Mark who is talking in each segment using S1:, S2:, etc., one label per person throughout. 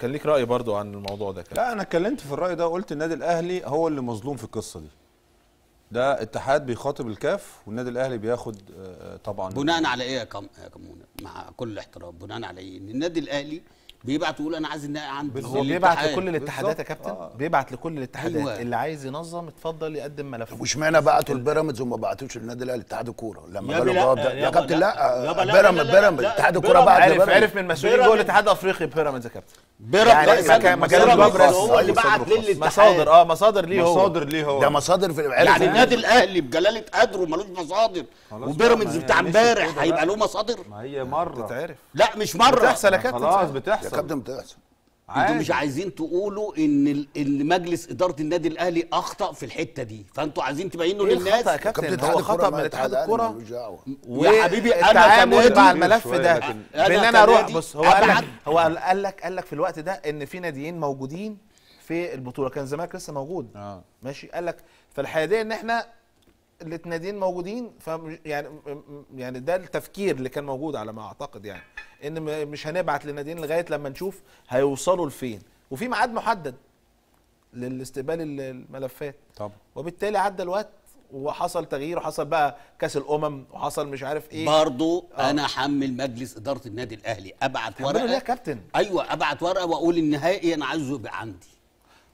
S1: كان ليك راي برضو عن الموضوع ده كان. لا انا اتكلمت في الراي ده وقلت النادي الاهلي هو اللي مظلوم في القصه دي ده اتحاد بيخاطب الكاف والنادي الاهلي بياخد آه، طبعا بناء على ايه يا
S2: كمونه مع كل احترام بناء على ايه ان النادي الاهلي بيبعت يقول انا عايز ان عندي هو بيبعت لكل الاتحادات يا كابتن
S3: آه. بيبعت لكل الاتحادات أيوة. اللي عايز ينظم اتفضل يقدم ملف واشمعنى بعتوا البيراميدز وما بعتوش للنادي الاهلي اتحاد الكوره لما قالوا الجواب ده يا كابتن لا آه، بيراميدز بيراميدز اتحاد الكوره بعت عارف عارف من مسؤولين جوه الاتحاد الافريقي بيراميدز يا كابتن
S2: بيراميدز يعني ما كانش هو اللي بعت للاتحاد مصادر اه مصادر ليه هو مصادر ليه هو ده يعني مصادر في يعني إيه؟ النادي الاهلي بجلاله قدره ملوش مصادر وبيراميدز بتاع امبارح هيبقى له مصادر ما هي مره لا مش مره بتحصل يا كابتن خلاص بتحصل يا كابتن بتحصل انتوا مش عايزين تقولوا ان مجلس اداره النادي الاهلي اخطا في الحته دي فانتوا عايزين تبينوا إيه للناس يا كابتن هو خطا من اتحاد الكوره
S3: يا حبيبي انا كنادي مع الملف ده بان انا اروح بص هو قال لك هو قال لك قال لك في الوقت ده ان في ناديين موجودين في البطوله كان الزمالك لسه موجود آه. ماشي قال لك فالحقيقه ان احنا الاثنين موجودين ف يعني يعني ده التفكير اللي كان موجود على ما اعتقد يعني ان مش هنبعت لناديين لغايه لما نشوف هيوصلوا لفين وفي ميعاد محدد للاستقبال الملفات طبعا وبالتالي عدى الوقت وحصل تغيير وحصل بقى كاس الامم وحصل مش عارف ايه برضو
S2: أوه. انا حمل مجلس اداره النادي الاهلي ابعت ورقه يا كابتن ايوه ابعت ورقه واقول النهائي انا عايزه يبقى عندي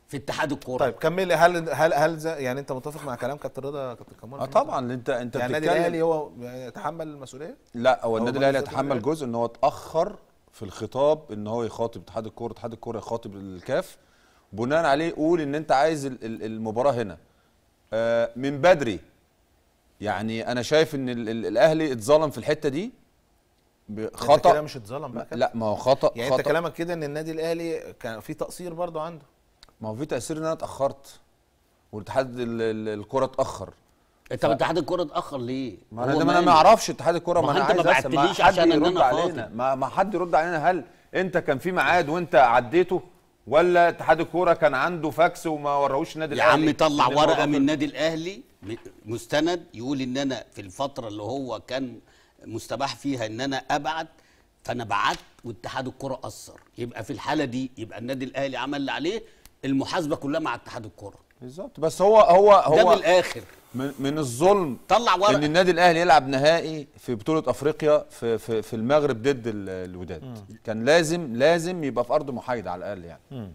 S2: في اتحاد الكوره طيب كمل هل هل هل
S3: يعني انت متفق مع كلام كابتن رضا كابتن كمال اه طبعا
S1: انت انت يعني النادي الاهلي
S3: هو يتحمل المسؤوليه
S1: لا هو النادي الاهلي يتحمل جزء ان هو اتاخر في الخطاب ان هو يخاطب اتحاد الكوره اتحاد الكوره يخاطب الكاف بناء عليه قول ان انت عايز المباراه هنا آه، من بدري يعني انا شايف ان الاهلي اتظلم في الحته دي خطا كده مش اتظلم بقى لا ما هو خطا يعني خطأ انت كلامك كده ان النادي الاهلي كان في تقصير برضه عنده ما هو في تاثير ان انا اتاخرت والاتحاد الكره اتاخر طب ف... اتحاد الكره اتاخر ليه؟ ما انا ما انا ما اعرفش اتحاد الكره ما, ما انا عايز ما بعتليش عشان يرد إن علينا ما, ما حد يرد علينا هل انت كان في ميعاد وانت عديته ولا اتحاد الكوره كان عنده فاكس وما وراهوش النادي الاهلي يا عم طلع ورقه من
S2: النادي الاهلي مستند يقول ان انا في الفتره اللي هو كان مستباح فيها ان انا ابعت فانا بعت واتحاد الكره اثر يبقى في الحاله دي يبقى النادي الاهلي عمل اللي عليه المحاسبه كلها مع اتحاد الكوره
S1: بالظبط بس هو هو هو ده بالاخر من, من الظلم طلع ورق. ان النادي الاهلي يلعب نهائي في بطوله افريقيا في في, في المغرب ضد الوداد كان لازم لازم يبقى في ارض محايده على الاقل يعني م.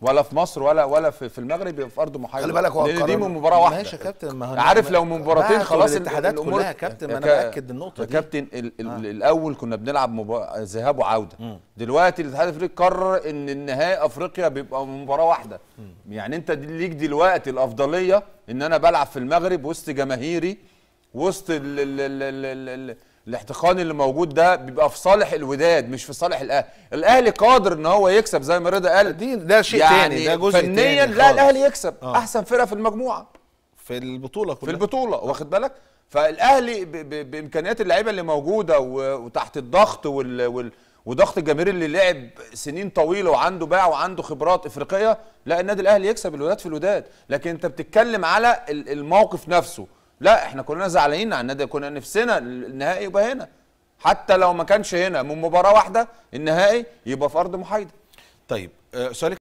S1: ولا في مصر ولا ولا في, المغرب في ارض محايده خلي بالك هو لان دي من مباراه واحده
S3: ماشي يا كابتن ما هو عارف لو من مباراتين خلاص الاتحادات كلها يا كابتن ما انا باكد النقطه دي يا
S1: كابتن آه. الاول كنا بنلعب ذهاب وعوده دلوقتي الاتحاد الافريقي قرر ان النهائي افريقيا بيبقى مباراه واحده يعني انت ليك دلوقتي الافضليه ان انا بلعب في المغرب وسط جماهيري وسط ال ال ال ال ال الاحتقان اللي موجود ده بيبقى في صالح الوداد مش في صالح الاهلي الاهلي قادر ان هو يكسب زي ما رضا قال دي ده شيء يعني تاني ده جزء فنيا تاني لا الاهلي يكسب آه. احسن فرقه في المجموعه في البطوله كلها في البطوله واخد بالك فالاهلي بامكانيات اللعيبه اللي موجوده وتحت الضغط وال, وال وضغط الجماهير اللي لعب سنين طويله وعنده باع وعنده خبرات افريقيه لا النادي الاهلي يكسب الوداد في الوداد لكن انت بتتكلم على الموقف نفسه لا احنا كلنا زعلانين على النادي كنا نفسنا النهائي يبقى هنا حتى لو ما كانش هنا من مباراه واحده النهائي يبقى في ارض محايده طيب آه، سؤالك